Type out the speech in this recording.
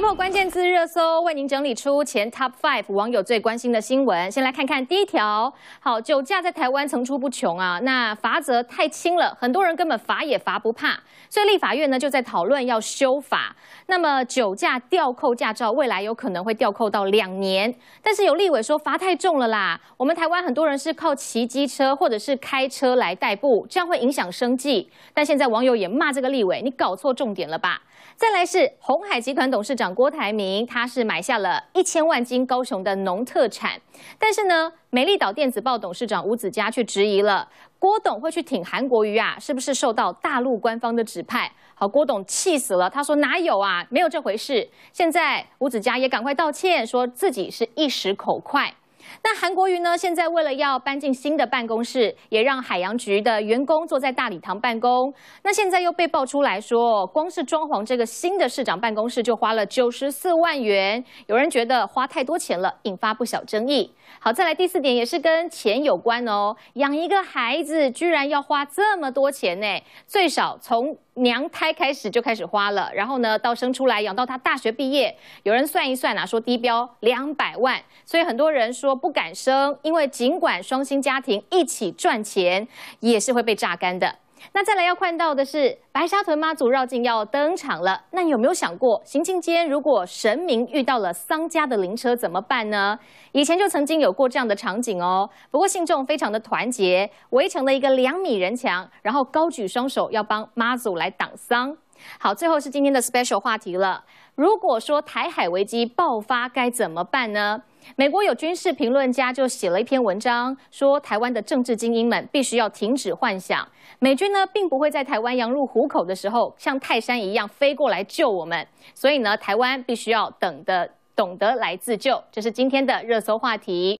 今日关键字热搜，为您整理出前 top five 网友最关心的新闻。先来看看第一条，好，酒驾在台湾层出不穷啊，那罚则太轻了，很多人根本罚也罚不怕。所以立法院呢就在讨论要修法，那么酒驾吊扣驾照，未来有可能会吊扣到两年。但是有立委说罚太重了啦，我们台湾很多人是靠骑机车或者是开车来代步，这样会影响生计。但现在网友也骂这个立委，你搞错重点了吧？再来是红海集团董事长。郭台铭他是买下了一千万斤高雄的农特产，但是呢，美丽岛电子报董事长吴子嘉却质疑了郭董会去挺韩国瑜啊，是不是受到大陆官方的指派？好，郭董气死了，他说哪有啊，没有这回事。现在吴子嘉也赶快道歉，说自己是一时口快。那韩国瑜呢？现在为了要搬进新的办公室，也让海洋局的员工坐在大礼堂办公。那现在又被爆出来说，光是装潢这个新的市长办公室就花了九十四万元，有人觉得花太多钱了，引发不小争议。好，再来第四点，也是跟钱有关哦。养一个孩子居然要花这么多钱呢？最少从。娘胎开始就开始花了，然后呢，到生出来养到他大学毕业，有人算一算啊，说低标两百万，所以很多人说不敢生，因为尽管双薪家庭一起赚钱，也是会被榨干的。那再来要看到的是白沙屯妈祖绕境要登场了。那有没有想过，行进间如果神明遇到了丧家的灵车怎么办呢？以前就曾经有过这样的场景哦。不过信众非常的团结，围成了一个两米人墙，然后高举双手要帮妈祖来挡丧。好，最后是今天的 special 话题了。如果说台海危机爆发该怎么办呢？美国有军事评论家就写了一篇文章，说台湾的政治精英们必须要停止幻想，美军呢并不会在台湾羊入虎口的时候像泰山一样飞过来救我们。所以呢，台湾必须要等的懂得来自救，这是今天的热搜话题。